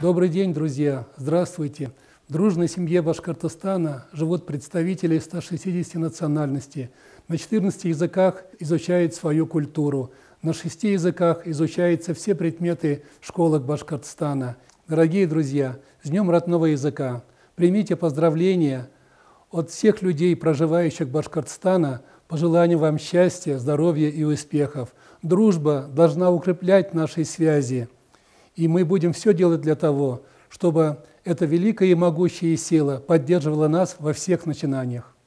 Добрый день, друзья! Здравствуйте! В дружной семье Башкортостана живут представители 160 национальностей. На 14 языках изучают свою культуру. На шести языках изучаются все предметы школок Башкортостана. Дорогие друзья, с Днем родного языка! Примите поздравления от всех людей, проживающих Башкортостана, пожелаем вам счастья, здоровья и успехов. Дружба должна укреплять наши связи – и мы будем все делать для того, чтобы эта великая и могучая сила поддерживала нас во всех начинаниях.